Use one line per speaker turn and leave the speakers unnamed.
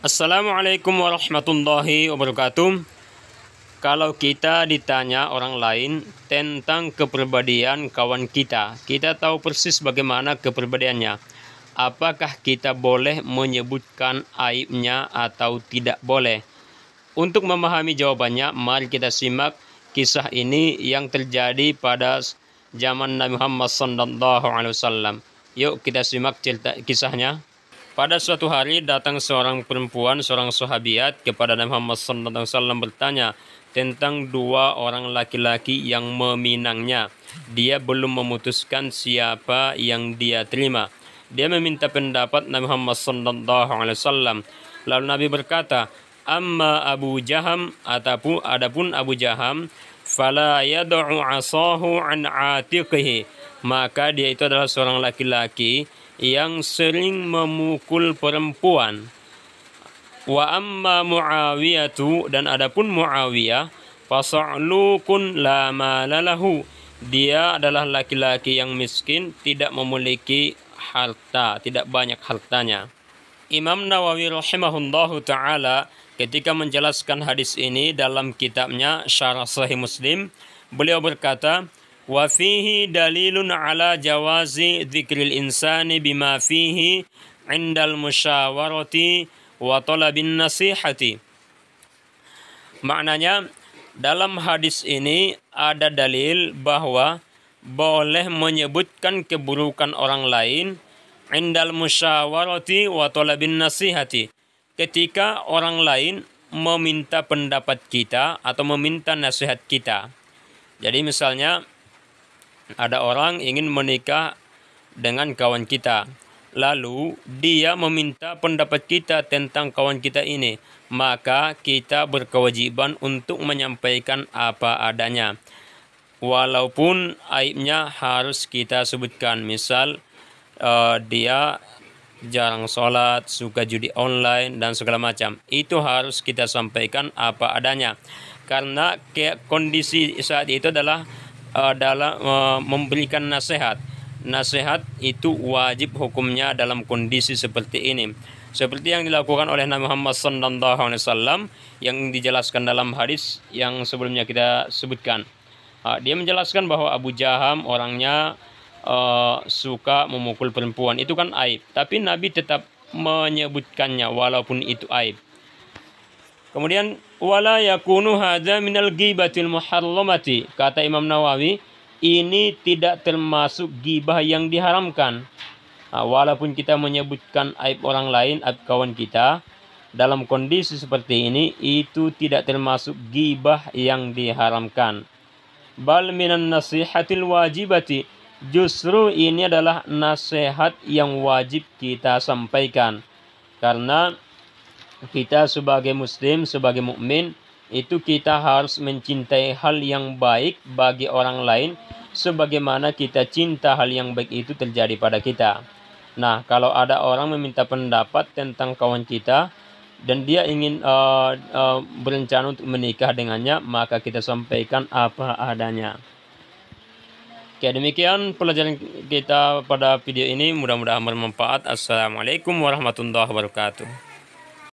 Assalamualaikum warahmatullahi wabarakatuh. Kalau kita ditanya orang lain tentang kepribadian kawan kita, kita tahu persis bagaimana kepribadiannya. Apakah kita boleh menyebutkan aibnya atau tidak boleh? Untuk memahami jawabannya, mari kita simak kisah ini yang terjadi pada zaman Nabi Muhammad SAW. Yuk kita simak cerita kisahnya. Pada suatu hari datang seorang perempuan, seorang sahabiat kepada Nabi Muhammad SAW bertanya tentang dua orang laki-laki yang meminangnya. Dia belum memutuskan siapa yang dia terima. Dia meminta pendapat Nabi Muhammad SAW. Lalu Nabi berkata, Amma Abu Jaham ataupun adapun Abu Jaham fala yad'u asahu an atiqihi maka dia itu adalah seorang laki-laki yang sering memukul perempuan. Wa amma Muawiyatu dan adapun Muawiyah fasa'lukun la malalahu. Dia adalah laki-laki yang miskin, tidak memiliki harta, tidak banyak hartanya. Imam Nawawi rahimahullahu taala ketika menjelaskan hadis ini dalam kitabnya Syarah Sahih Muslim, beliau berkata, Wa fihi dalilun ala jawazi dzikril insani bima fihi indal musyawarati wa talabin nasihati. Maknanya dalam hadis ini ada dalil bahwa boleh menyebutkan keburukan orang lain indal musyawarati wa talabin nasihati. Ketika orang lain meminta pendapat kita atau meminta nasihat kita. Jadi misalnya ada orang ingin menikah dengan kawan kita. Lalu dia meminta pendapat kita tentang kawan kita ini, maka kita berkewajiban untuk menyampaikan apa adanya. Walaupun aibnya harus kita sebutkan, misal uh, dia jarang sholat, suka judi online, dan segala macam. Itu harus kita sampaikan apa adanya. Karena kondisi saat itu adalah uh, uh, memberikan nasihat. Nasihat itu wajib hukumnya dalam kondisi seperti ini. Seperti yang dilakukan oleh Nabi Muhammad SAW yang dijelaskan dalam hadis yang sebelumnya kita sebutkan. Uh, dia menjelaskan bahwa Abu Jaham orangnya uh, suka memukul perempuan. Itu kan aib, tapi Nabi tetap menyebutkannya walaupun itu aib. Kemudian wala yakunu hadza minal ghibatil muharramati kata Imam Nawawi ini tidak termasuk gibah yang diharamkan nah, walaupun kita menyebutkan aib orang lain aib kawan kita dalam kondisi seperti ini itu tidak termasuk gibah yang diharamkan bal minan nasihatil wajibati justru ini adalah nasihat yang wajib kita sampaikan karena kita sebagai muslim, sebagai mukmin itu kita harus mencintai hal yang baik bagi orang lain sebagaimana kita cinta hal yang baik itu terjadi pada kita. Nah, kalau ada orang meminta pendapat tentang kawan kita dan dia ingin uh, uh, berencana untuk menikah dengannya, maka kita sampaikan apa adanya. Oke, demikian pelajaran kita pada video ini. Mudah-mudahan bermanfaat. Assalamualaikum warahmatullahi wabarakatuh.